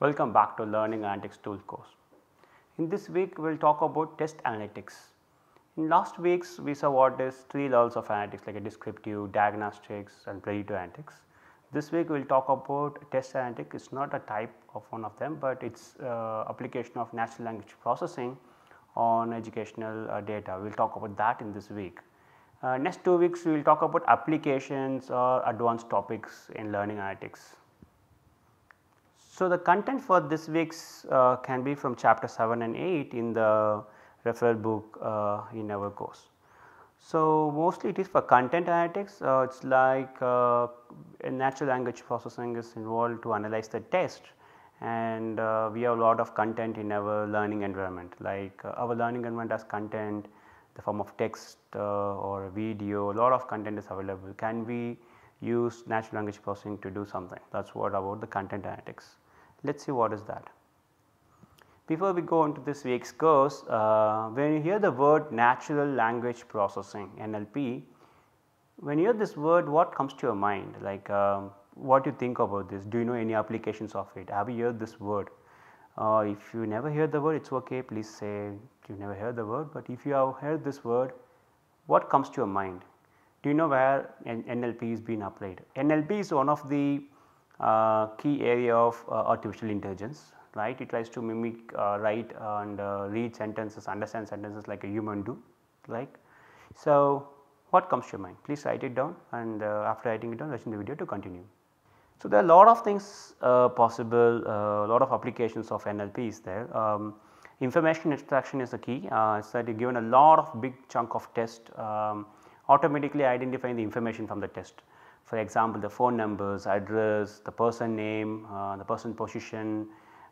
Welcome back to Learning Analytics Tool course. In this week we will talk about test analytics. In last weeks we saw what is three levels of analytics like a descriptive, diagnostics and predictive analytics. This week we will talk about test analytics, it is not a type of one of them but it is uh, application of natural language processing on educational uh, data. We will talk about that in this week. Uh, next two weeks we will talk about applications or advanced topics in learning analytics. So, the content for this week's uh, can be from chapter 7 and 8 in the referral book uh, in our course. So, mostly it is for content analytics, uh, it is like uh, natural language processing is involved to analyze the text and uh, we have a lot of content in our learning environment like uh, our learning environment has content the form of text or video a lot of content is available can we use natural language processing to do something that is what about the content analytics. Let us see what is that. Before we go into this week's course, uh, when you hear the word natural language processing NLP, when you hear this word what comes to your mind like um, what do you think about this, do you know any applications of it, have you heard this word uh, if you never hear the word it is okay please say you never heard the word but if you have heard this word what comes to your mind, do you know where NLP is being applied. NLP is one of the uh, key area of uh, artificial intelligence right it tries to mimic uh, write and read sentences understand sentences like a human do like. So, what comes to your mind please write it down and after writing it down watch the video to continue. So, there are a lot of things possible a lot of applications of NLP is there. Um, information extraction is the key uh, so that you are given a lot of big chunk of test um, automatically identifying the information from the test for example the phone numbers, address, the person name, uh, the person position,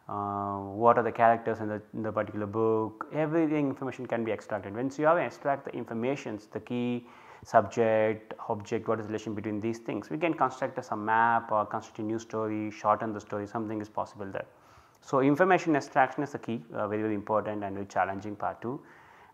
uh, what are the characters in the, in the particular book, everything information can be extracted. Once you have extract the informations, the key subject, object, what is the relation between these things, we can construct some map or construct a new story, shorten the story, something is possible there. So, information extraction is the key, uh, very very important and very challenging part too.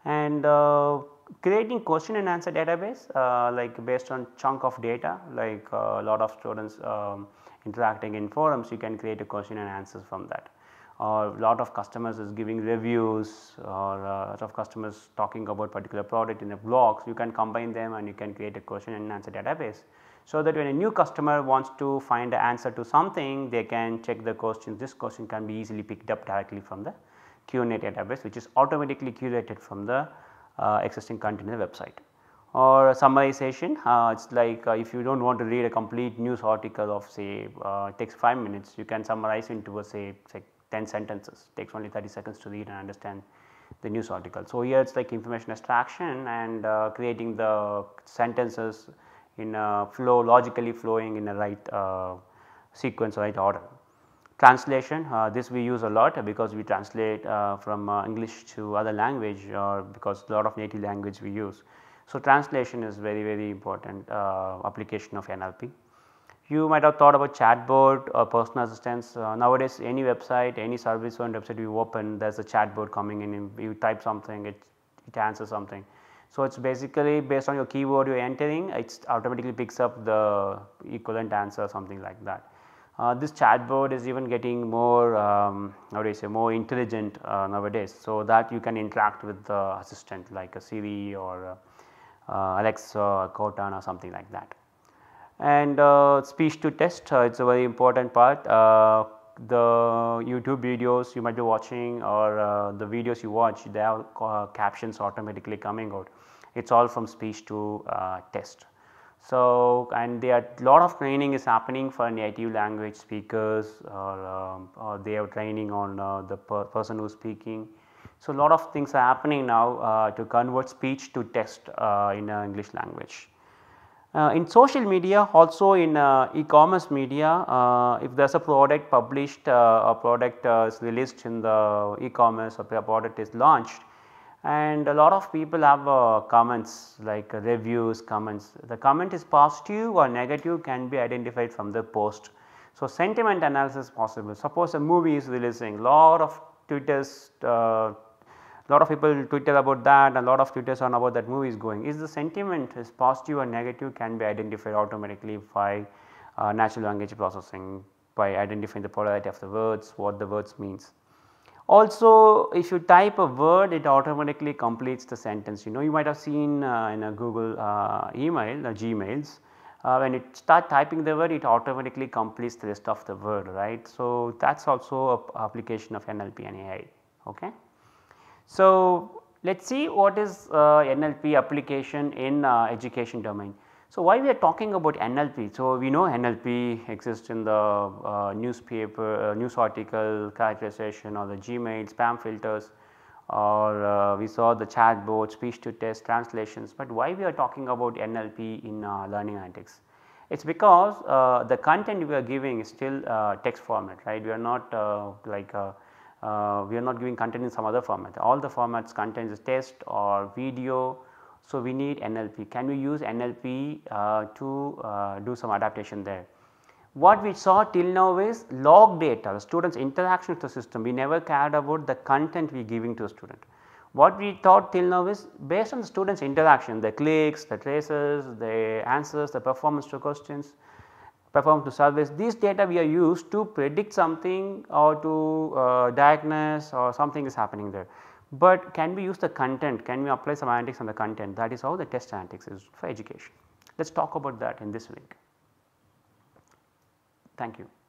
And uh, creating question and answer database uh, like based on chunk of data like uh, a uh, lot of students um, interacting in forums you can create a question and answers from that or uh, lot of customers is giving reviews or uh, a lot of customers talking about particular product in the blogs you can combine them and you can create a question and answer database. So that when a new customer wants to find the answer to something they can check the questions. this question can be easily picked up directly from the Q&A database which is automatically curated from the uh, existing content in the website. Or summarization, uh, it's like uh, if you do not want to read a complete news article of say takes 5 minutes, you can summarize into a say, say 10 sentences, takes only 30 seconds to read and understand the news article. So, here it is like information extraction and uh, creating the sentences in a flow logically flowing in a right uh, sequence right order. Translation, uh, this we use a lot because we translate uh, from uh, English to other language or because a lot of native language we use. So, translation is very very important uh, application of NLP. You might have thought about chatbot or personal assistance. Uh, nowadays any website, any service on website you open there is a chatbot coming in you type something it, it answers something. So, it is basically based on your keyword you are entering it automatically picks up the equivalent answer something like that. Uh, this chatbot is even getting more um, how do you say more intelligent uh, nowadays. So that you can interact with the assistant like a Siri or uh, uh Alexa or Cortana or something like that. And uh, speech to text uh, it's a very important part. the YouTube videos you might be watching or the videos you watch they have captions automatically coming out. It's all from speech to text. So, and there are lot of training is happening for native language speakers or, um, or they are training on uh, the per person who is speaking. So, lot of things are happening now uh, to convert speech to text uh, in uh, English language. Uh, in social media also in e-commerce media if there is a product published a product is released in the e-commerce or a product is launched and a lot of people have uh, comments like uh, reviews comments. The comment is positive or negative can be identified from the post. So, sentiment analysis possible. Suppose a movie is releasing lot of tweets, uh, lot of people twitter about that a lot of twitters on about that movie is going. Is the sentiment is positive or negative can be identified automatically by uh, natural language processing by identifying the polarity of the words, what the words means. Also if you type a word it automatically completes the sentence you know you might have seen uh, in a Google uh, email the Gmails uh, when you start typing the word it automatically completes the rest of the word right. So that is also a application of NLP and AI ok. So let us see what is uh, NLP application in uh, education domain. So, why we are talking about NLP? So, we know NLP exists in the uh, newspaper, uh, news article, characterization or the Gmail, spam filters or uh, we saw the chatbot, speech to text, translations. But why we are talking about NLP in uh, learning analytics? It is because uh, the content we are giving is still uh, text format, right? We are not like we are not giving content in some other format. All the formats contains text or video so, we need NLP. Can we use NLP uh, to uh, do some adaptation there? What we saw till now is log data, the student's interaction with the system. We never cared about the content we giving to the student. What we thought till now is based on the student's interaction, the clicks, the traces, the answers, the performance to questions, performance to surveys. These data we are used to predict something or to uh, diagnose or something is happening there but can we use the content, can we apply some analytics on the content that is how the test analytics is for education. Let us talk about that in this week. Thank you.